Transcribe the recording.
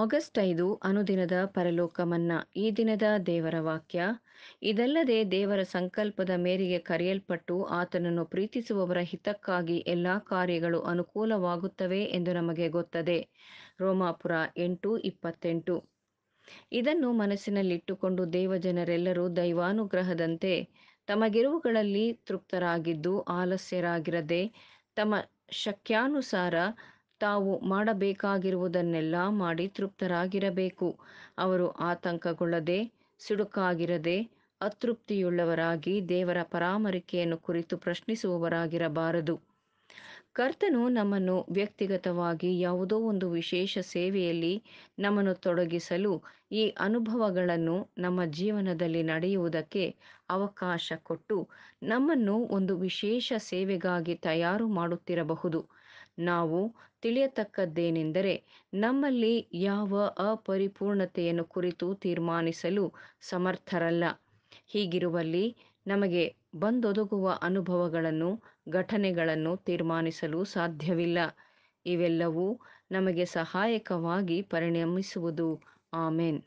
August ಐದು ಅನುದಿನದ ಪರಲೋಕ ಮನ್ನಾ ಈ ದಿನದ ದೇವರ ವಾಕ್ಯ ಇದಲ್ಲದೆ ದೇವರ ಸಂಕಲ್ಪದ ಮೇರೆಗೆ ಕರೆಯಲ್ಪಟ್ಟು ಆತನನ್ನು ಪ್ರೀತಿಸುವವರ ಹಿತಕ್ಕಾಗಿ ಎಲ್ಲಾ ಕಾರ್ಯಗಳು ಅನುಕೂಲವಾಗುತ್ತವೆ ಎಂದು ನಮಗೆ ಗೊತ್ತದೆ ರೋಮಾಪುರ ಎಂಟು ಇಪ್ಪತ್ತೆಂಟು ಇದನ್ನು ಮನಸ್ಸಿನಲ್ಲಿಟ್ಟುಕೊಂಡು ದೇವಜನರೆಲ್ಲರೂ ದೈವಾನುಗ್ರಹದಂತೆ ತಮಗಿರುವುಗಳಲ್ಲಿ ತೃಪ್ತರಾಗಿದ್ದು ಆಲಸ್ಯರಾಗಿರದೆ ತಮ್ಮ ಶಕ್ಯಾನುಸಾರ ತಾವು ಮಾಡಬೇಕಾಗಿರುವುದನ್ನೆಲ್ಲ ಮಾಡಿ ತೃಪ್ತರಾಗಿರಬೇಕು ಅವರು ಆತಂಕಗೊಳ್ಳದೆ ಸಿಡುಕಾಗಿರದೆ ಅತೃಪ್ತಿಯುಳ್ಳವರಾಗಿ ದೇವರ ಪರಾಮರಿಕೆಯನ್ನು ಕುರಿತು ಪ್ರಶ್ನಿಸುವವರಾಗಿರಬಾರದು ಕರ್ತನು ನಮ್ಮನ್ನು ವ್ಯಕ್ತಿಗತವಾಗಿ ಯಾವುದೋ ಒಂದು ವಿಶೇಷ ಸೇವೆಯಲ್ಲಿ ನಮ್ಮನ್ನು ತೊಡಗಿಸಲು ಈ ಅನುಭವಗಳನ್ನು ನಮ್ಮ ಜೀವನದಲ್ಲಿ ನಡೆಯುವುದಕ್ಕೆ ಅವಕಾಶ ಕೊಟ್ಟು ನಮ್ಮನ್ನು ಒಂದು ವಿಶೇಷ ಸೇವೆಗಾಗಿ ತಯಾರು ಮಾಡುತ್ತಿರಬಹುದು ನಾವು ತಿಳಿಯತಕ್ಕದ್ದೇನೆಂದರೆ ನಮ್ಮಲ್ಲಿ ಯಾವ ಅಪರಿಪೂರ್ಣತೆಯನ್ನು ಕುರಿತು ತೀರ್ಮಾನಿಸಲು ಸಮರ್ಥರಲ್ಲ ಹೀಗಿರುವಲ್ಲಿ ನಮಗೆ ಬಂದೊದಗುವ ಅನುಭವಗಳನ್ನು ಘಟನೆಗಳನ್ನು ತೀರ್ಮಾನಿಸಲು ಸಾಧ್ಯವಿಲ್ಲ ಇವೆಲ್ಲವೂ ನಮಗೆ ಸಹಾಯಕವಾಗಿ ಪರಿಣಮಿಸುವುದು ಆಮೇನ್